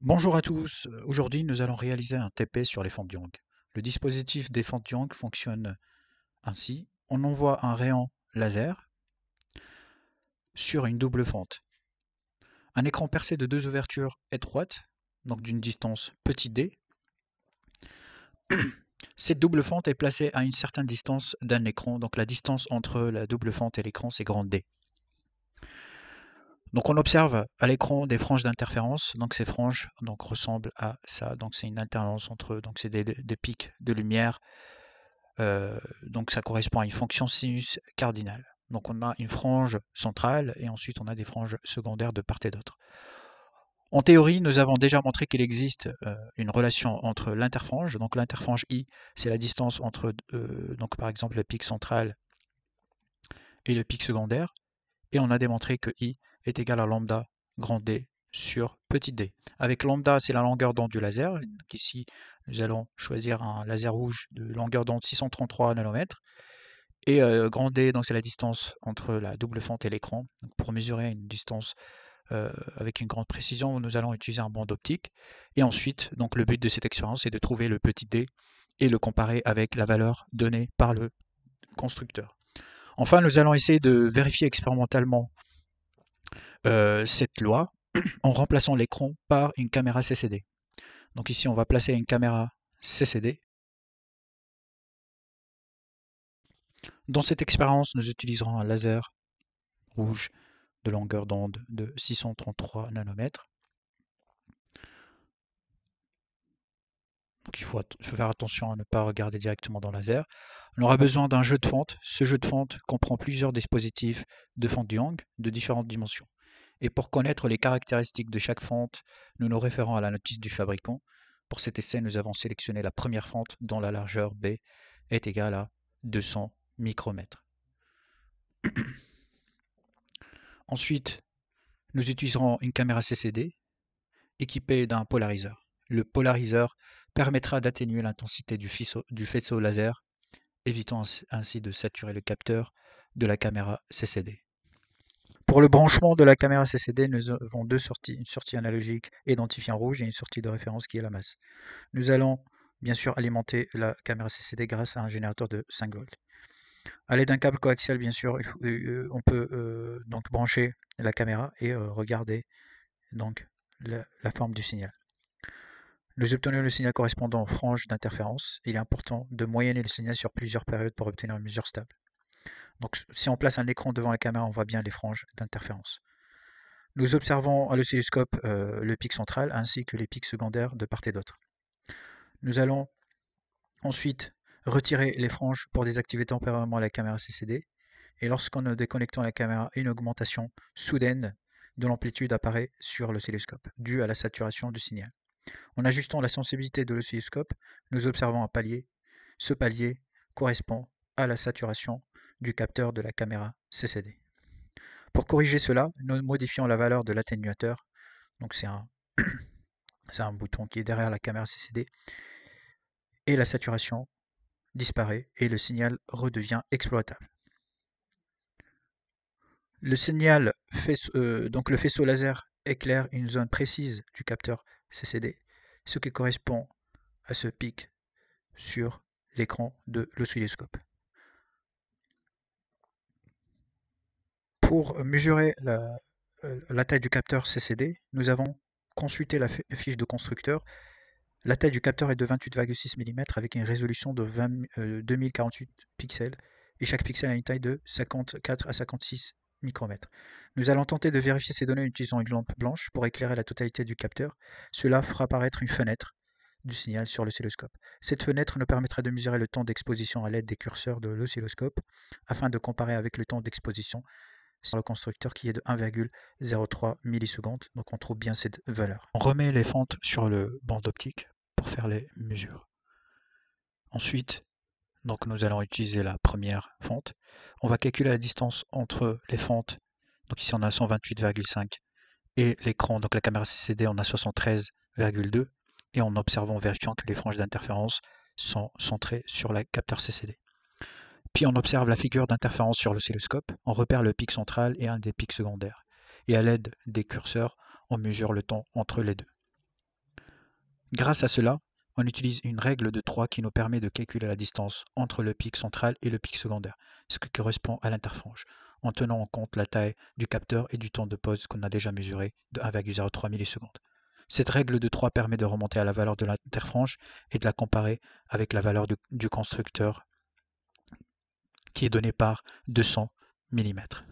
Bonjour à tous, aujourd'hui nous allons réaliser un TP sur les fentes Yang. Le dispositif des fentes Yang fonctionne ainsi, on envoie un rayon laser sur une double fente. Un écran percé de deux ouvertures étroites, donc d'une distance petit d. Cette double fente est placée à une certaine distance d'un écran, donc la distance entre la double fente et l'écran c'est grande d. Donc on observe à l'écran des franges d'interférence. Donc ces franges donc, ressemblent à ça. Donc c'est une alternance entre eux. Donc c'est des, pics de lumière. Euh, donc ça correspond à une fonction sinus cardinale. Donc on a une frange centrale et ensuite on a des franges secondaires de part et d'autre. En théorie, nous avons déjà montré qu'il existe euh, une relation entre l'interfrange. Donc l'interfrange I, c'est la distance entre, euh, donc par exemple, le pic central et le pic secondaire. Et on a démontré que I, est égal à lambda grand D sur petit d. Avec lambda, c'est la longueur d'onde du laser. ici, nous allons choisir un laser rouge de longueur d'onde 633 nanomètres. Et euh, grand D, c'est la distance entre la double fente et l'écran. Pour mesurer une distance euh, avec une grande précision, nous allons utiliser un bande optique. Et ensuite, donc le but de cette expérience est de trouver le petit d et le comparer avec la valeur donnée par le constructeur. Enfin, nous allons essayer de vérifier expérimentalement euh, cette loi en remplaçant l'écran par une caméra CCD. Donc ici, on va placer une caméra CCD. Dans cette expérience, nous utiliserons un laser rouge de longueur d'onde de 633 nanomètres. Donc il faut, faire attention à ne pas regarder directement dans le laser. On aura besoin d'un jeu de fente. Ce jeu de fente comprend plusieurs dispositifs de fente Young de différentes dimensions et pour connaître les caractéristiques de chaque fente, nous nous référons à la notice du fabricant. Pour cet essai, nous avons sélectionné la première fente dont la largeur B est égale à 200 micromètres. Ensuite, nous utiliserons une caméra CCD équipée d'un polariseur. Le polariseur permettra d'atténuer l'intensité du, du faisceau laser, évitant ainsi de saturer le capteur de la caméra CCD. Pour le branchement de la caméra CCD, nous avons deux sorties, une sortie analogique identifiée rouge et une sortie de référence qui est la masse. Nous allons bien sûr alimenter la caméra CCD grâce à un générateur de 5 volts. A l'aide d'un câble coaxial, bien sûr, euh, euh, on peut euh, donc brancher la caméra et regarder donc la, la, forme du signal. Nous obtenons le signal correspondant aux franges d'interférence. Il est important de moyenner le signal sur plusieurs périodes pour obtenir une mesure stable. Donc si on place un écran devant la caméra, on voit bien les franges d'interférence. Nous observons à l'oscilloscope euh, le pic central ainsi que les pics secondaires de part et d'autre. Nous allons ensuite retirer les franges pour désactiver temporairement la caméra CCD. Et lorsqu'on déconnectant la caméra, une augmentation soudaine de l'amplitude apparaît sur l'oscilloscope, due à la saturation du signal. En ajustant la sensibilité de l'oscilloscope, nous observons un palier. Ce palier correspond à la saturation du capteur de la caméra CCD. Pour corriger cela, nous modifions la valeur de l'atténuateur. Donc c'est un, un bouton qui est derrière la caméra CCD. Et la saturation disparaît et le signal redevient exploitable. Le signal, fait euh, donc le faisceau laser éclaire une zone précise du capteur CCD, ce qui correspond à ce pic sur l'écran de l'oscilloscope. Pour mesurer euh, la, taille du capteur CCD, nous avons consulté la fiche de constructeur. La taille du capteur est de 28,6 mm avec une résolution de 20, 2048 euh, pixels et chaque pixel a une taille de 54 à 56 micromètres. Nous allons tenter de vérifier ces données en utilisant une lampe blanche pour éclairer la totalité du capteur. Cela fera apparaître une fenêtre du signal sur l'oscilloscope. Cette fenêtre nous permettra de mesurer le temps d'exposition à l'aide des curseurs de l'oscilloscope afin de comparer avec le temps d'exposition sur le constructeur qui est de 1,03 millisecondes. Donc on trouve bien cette valeur. On remet les fentes sur le banc d'optique pour faire les mesures. Ensuite, donc nous allons utiliser la première fente. On va calculer la distance entre les fentes. Donc ici on a 128,5 et l'écran, donc la caméra CCD, on a 73,2 et en observant, en vérifiant que les franges d'interférence sont centrées sur la capteur CCD. Puis on observe la figure d'interférence sur l'oscilloscope, on repère le pic central et un des pics secondaires. Et à l'aide des curseurs, on mesure le temps entre les deux. Grâce à cela, on utilise une règle de 3 qui nous permet de calculer la distance entre le pic central et le pic secondaire, ce qui correspond à l'interfrange, en tenant en compte la taille du capteur et du temps de pause qu'on a déjà mesuré de 1,03 millisecondes. Cette règle de 3 permet de remonter à la valeur de l'interfrange et de la comparer avec la valeur du constructeur qui est donné par 200 mm.